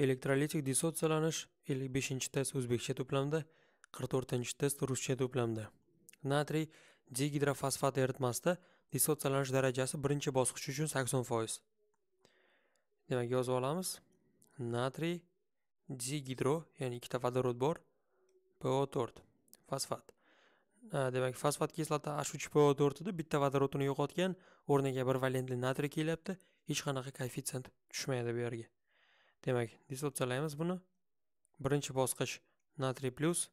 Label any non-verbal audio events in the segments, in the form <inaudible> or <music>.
elektrolitik dissotsialanish 55 test o'zbekcha to'plamda 44 test ruscha to'plamda natriy digidrofosfat eritmasida dissotsialanish darajasi birinchi bosqich uchun 80 foiz demak yozib olamiz natriy digidro ya'ni ikkita vodorod bor po 4 fosfat demak fosfat kislota h 3 po 4 ida bitta vodorodini yo'qotgan o'rniga bir valentli natriy kelyapti hech qanaqa koeffitsient tushmaydi bu yerga Demek, disotsialayamiz bunu. Birinci bosqich natriy plus.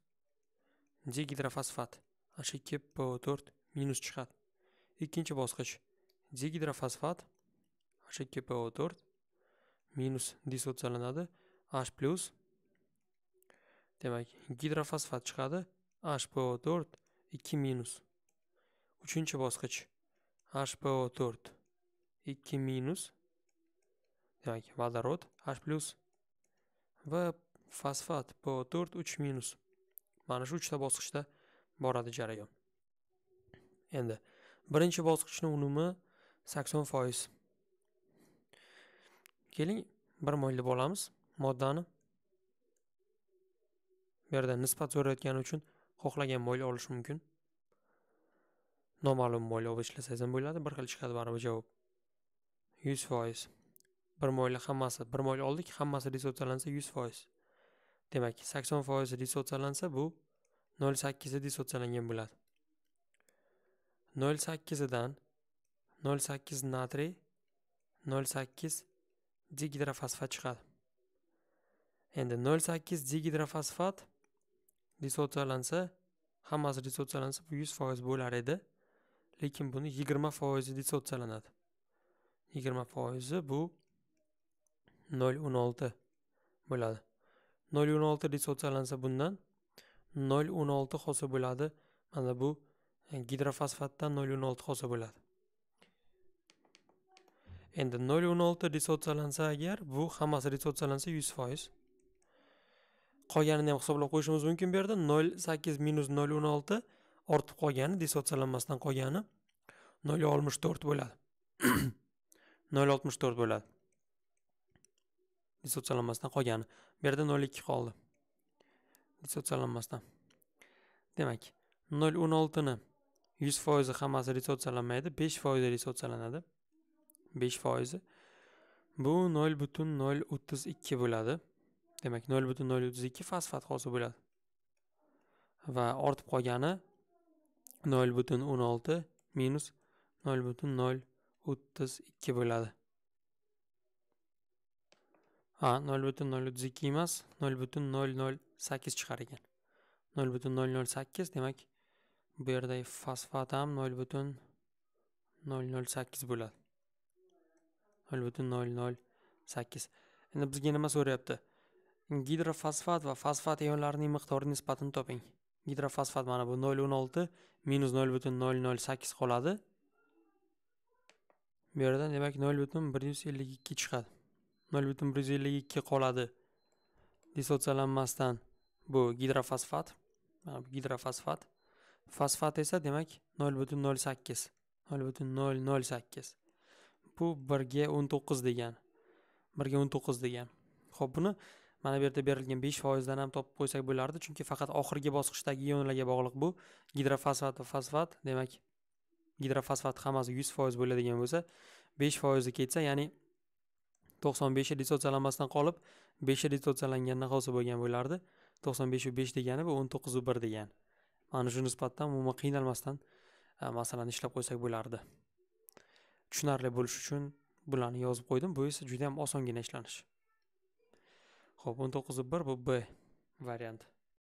Degidrofosfat. H2PO4 minus çıxat. İkinci bosqich degidrofosfat. H2PO4 minus disotsialanadı. H plus. Demek, gidrofosfat çıxadı. HPO4 2 minus. Üçüncü bozqış. HPO4 2 minus. Так, водород H+, va fosfat PO4 3-. Mana shu 3 ta bosqichda boradi jarayon. Endi birinchi bosqichning unumi 80%. Keling, bir moyli olamiz moddani. Bu yerda nisbat zo'rayotgani uchun xohlagan moyli olish mumkin. Noma'lum moyli olib ishlasangiz ham bo'ladi, bir xil chiqadi baribir javob. 100%. bir moyli hammasi bir moyli oldik hammasi dissotsialansa yuz foiz demak sakson foizi dissotsialansa bu nol sakkizi dissotsialangan bo'ladi nol sakkizidan nol sakkiz natriy nol sakkiz digidrofosfat chiqadi endi nol sakkiz digidrofosfat dissotsialansa hammasi dissotsialansa bu yuz foiz bo'lar edi lekin buni yigirma foizi dissotsialanadi yigirma foizi bu 0.16 bo'ladi 0.16 dissotsiyalansa bundan 0.16 xosa bo'ladi mana bu e, gidrofosfatdan 0.16 xosa bo'ladi endi 0.16 dissotsiyalansa agar bu hammasi dissotsiyalansa 100% foiz qolganini ham hisoblab qo'yishimiz mumkin bu 0.8 minus 0.16 ortib qolgani dissotsiyalanmasdan qolgani 0.64 bo'ladi 0.64 <clears throat> bo'ladi litsenziyalanmasdan qolgani bu yerda nol ikki qoldi litsenziyalanmasdan demak nol o'n oltini yuz foizi hammasi litsenziyalanmaydi besh foizi litsenziyalanadi besh foizi bu nol butun nol o'ttiz ikki bo'ladi demak nol butun nol o'ttiz ikki fosfat hosi bo'ladi va ortib qolgani nol butun o'n olti minus nol butun nol o'ttiz ikki bo'ladi ha nol butun nol o'ttiz ikki emas nol butun nol nol sakkiz chiqar ekan nol butun nol nol sakkiz demak bu yerda fosfat ham nol butun nol nol sakkiz bo'ladi nol butun nol nol sakkiz endi bizga nima so'rayapti gidrofosfat va fosfat ionlarining miqdori nisbatini toping gidrofosfat mana bu nol o'n olti minus nol butun nol nol sakkiz qoladi bu yerdan demak nol butun bir yuz ellik ikki chiqadi nol butun bir yuz ellik ikki qoladi dissotsialanmasdan bu gidrofosfat mana bu gidrofosfat fosfat esa demak nol butun nol sakkiz nol butun nol nol sakkiz bu birga o'n to'qqiz degan birga o'n to'qqiz degan ho'p buni mana bu yerda berilgan besh foizdan ham topib qo'ysak bo'lardi chunki faqat oxirgi bosqichdagi ionlarga bog'liq bu gidrofosfat va fosfat demak gidrofosfat hammasi yuz foiz bo'ladigan bo'lsa besh foizi ketsa ya'ni to'qson beshi dissotsiyalanmasdan qolib beshi dissotsiyalangandan hosil bo'lgan bo'lardi to'qson beshu besh degani bu o'n to'qqizu bir degani mana shu nisbatdan umuman qiynalmasdan e, masalani ishlab qo'ysak bo'lardi tushunarli bo'lishi uchun bularni yozib qo'ydim bu esa juda yam osongina ishlanish ho'p o'n to'qqizu bir bu b varianti